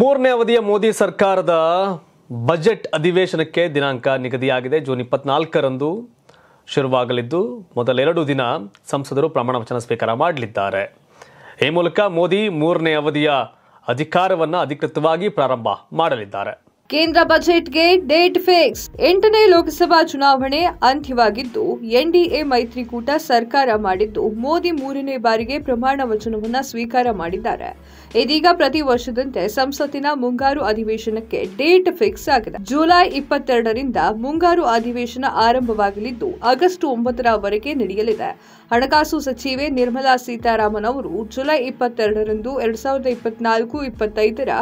ಮೂರನೇ ಅವಧಿಯ ಮೋದಿ ಸರ್ಕಾರದ ಬಜೆಟ್ ಅಧಿವೇಶನಕ್ಕೆ ದಿನಾಂಕ ನಿಗದಿಯಾಗಿದೆ ಜೂನ್ ಇಪ್ಪತ್ನಾಲ್ಕರಂದು ಶುರುವಾಗಲಿದ್ದು ಮೊದಲೆರಡು ದಿನ ಸಂಸದರು ಪ್ರಮಾಣ ವಚನ ಸ್ವೀಕಾರ ಮಾಡಲಿದ್ದಾರೆ ಈ ಮೂಲಕ ಮೋದಿ ಮೂರನೇ ಅವಧಿಯ ಅಧಿಕಾರವನ್ನು ಅಧಿಕೃತವಾಗಿ ಪ್ರಾರಂಭ ಮಾಡಲಿದ್ದಾರೆ ಕೇಂದ್ರ ಬಜೆಟ್ಗೆ ಡೇಟ್ ಫಿಕ್ಸ್ ಎಂಟನೇ ಲೋಕಸಭಾ ಚುನಾವಣೆ ಅಂತ್ಯವಾಗಿದ್ದು ಎನ್ಡಿಎ ಮೈತ್ರಿಕೂಟ ಸರ್ಕಾರ ಮಾಡಿದ್ದು ಮೋದಿ ಮೂರನೇ ಬಾರಿಗೆ ಪ್ರಮಾಣ ವಚನವನ್ನು ಸ್ವೀಕಾರ ಮಾಡಿದ್ದಾರೆ ಇದೀಗ ಪ್ರತಿ ವರ್ಷದಂತೆ ಸಂಸತ್ತಿನ ಮುಂಗಾರು ಅಧಿವೇಶನಕ್ಕೆ ಡೇಟ್ ಫಿಕ್ಸ್ ಆಗಿದೆ ಜುಲೈ ಇಪ್ಪತ್ತೆರಡರಿಂದ ಮುಂಗಾರು ಅಧಿವೇಶನ ಆರಂಭವಾಗಲಿದ್ದು ಆಗಸ್ಟ್ ಒಂಬತ್ತರವರೆಗೆ ನಡೆಯಲಿದೆ ಹಣಕಾಸು ಸಚಿವೆ ನಿರ್ಮಲಾ ಸೀತಾರಾಮನ್ ಅವರು ಜುಲೈ ಇಪ್ಪತ್ತೆರಡರಂದು ಎರಡ್ ಸಾವಿರದ ಇಪ್ಪತ್ನಾಲ್ಕು ಇಪ್ಪತ್ತೈದರ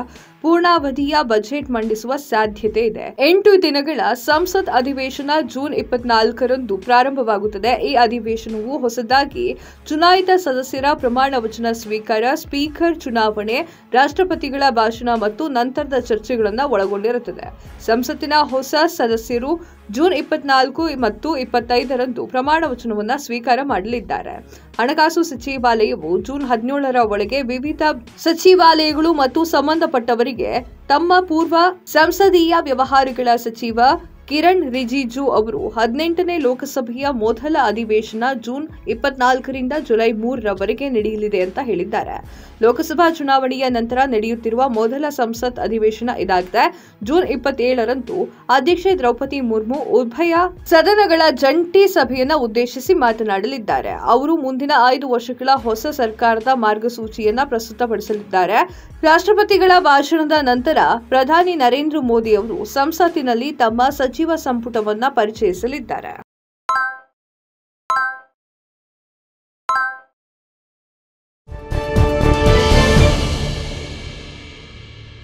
ಪೂರ್ಣಾವಧಿಯ ಬಜೆಟ್ ಮಂಡಿಸುವ ಸಾಧ್ಯತೆ ಇದೆ ಎಂಟು ದಿನಗಳ ಸಂಸತ್ ಅಧಿವೇಶನ ಜೂನ್ ಇಪ್ಪತ್ನಾಲ್ಕರಂದು ಪ್ರಾರಂಭವಾಗುತ್ತದೆ ಈ ಅಧಿವೇಶನವು ಹೊಸದಾಗಿ ಚುನಾಯಿತ ಸದಸ್ಯರ ಪ್ರಮಾಣ ವಚನ ಸ್ವೀಕಾರ ಸ್ಪೀಕರ್ ಚುನಾವಣೆ ರಾಷ್ಟ್ರಪತಿಗಳ ಭಾಷಣ ಮತ್ತು ನಂತರದ ಚರ್ಚೆಗಳನ್ನು ಒಳಗೊಂಡಿರುತ್ತದೆ ಸಂಸತ್ತಿನ ಹೊಸ ಸದಸ್ಯರು ಜೂನ್ ಇಪ್ಪತ್ನಾಲ್ಕು ಮತ್ತು ಇಪ್ಪತ್ತೈದರಂದು ಪ್ರಮಾಣ ವಚನವನ್ನು ಸ್ವೀಕಾರ ಮಾಡಲಿದ್ದಾರೆ ಹಣಕಾಸು ಸಚಿವಾಲಯವು ಜೂನ್ ಹದಿನೇಳರ ಒಳಗೆ ವಿವಿಧ ಸಚಿವಾಲಯಗಳು ಮತ್ತು ಸಂಬಂಧಪಟ್ಟವರಿಗೆ ತಮ್ಮ ಪೂರ್ವ ಸಂಸದೀಯ ವ್ಯವಹಾರಗಳ ಸಚಿವ ಕಿರಣ್ ರಿಜಿಜು ಅವರು ಹದಿನೆಂಟನೇ ಲೋಕಸಭೆಯ ಮೊದಲ ಅಧಿವೇಶನ ಜೂನ್ ಇಪ್ಪತ್ನಾಲ್ಕರಿಂದ ಜುಲೈ ಮೂರರವರೆಗೆ ನಡೆಯಲಿದೆ ಅಂತ ಹೇಳಿದ್ದಾರೆ ಲೋಕಸಭಾ ಚುನಾವಣೆಯ ನಂತರ ನಡೆಯುತ್ತಿರುವ ಮೊದಲ ಸಂಸತ್ ಅಧಿವೇಶನ ಇದಾಗಿದೆ ಜೂನ್ ಇಪ್ಪತ್ತೇಳರಂದು ಅಧ್ಯಕ್ಷೆ ದ್ರೌಪದಿ ಮುರ್ಮು ಉಭಯ ಸದನಗಳ ಜಂಟಿ ಸಭೆಯನ್ನು ಉದ್ದೇಶಿಸಿ ಮಾತನಾಡಲಿದ್ದಾರೆ ಅವರು ಮುಂದಿನ ಐದು ವರ್ಷಗಳ ಹೊಸ ಸರ್ಕಾರದ ಮಾರ್ಗಸೂಚಿಯನ್ನ ಪ್ರಸ್ತುತಪಡಿಸಲಿದ್ದಾರೆ ರಾಷ್ಟ್ರಪತಿಗಳ ಭಾಷಣದ ನಂತರ ಪ್ರಧಾನಿ ನರೇಂದ್ರ ಮೋದಿ ಅವರು ಸಂಸತ್ತಿನಲ್ಲಿ ತಮ್ಮ ಸಚಿವ ಸಂಪುಟವನ್ನ ಪರಿಚಯಿಸಲಿದ್ದಾರೆ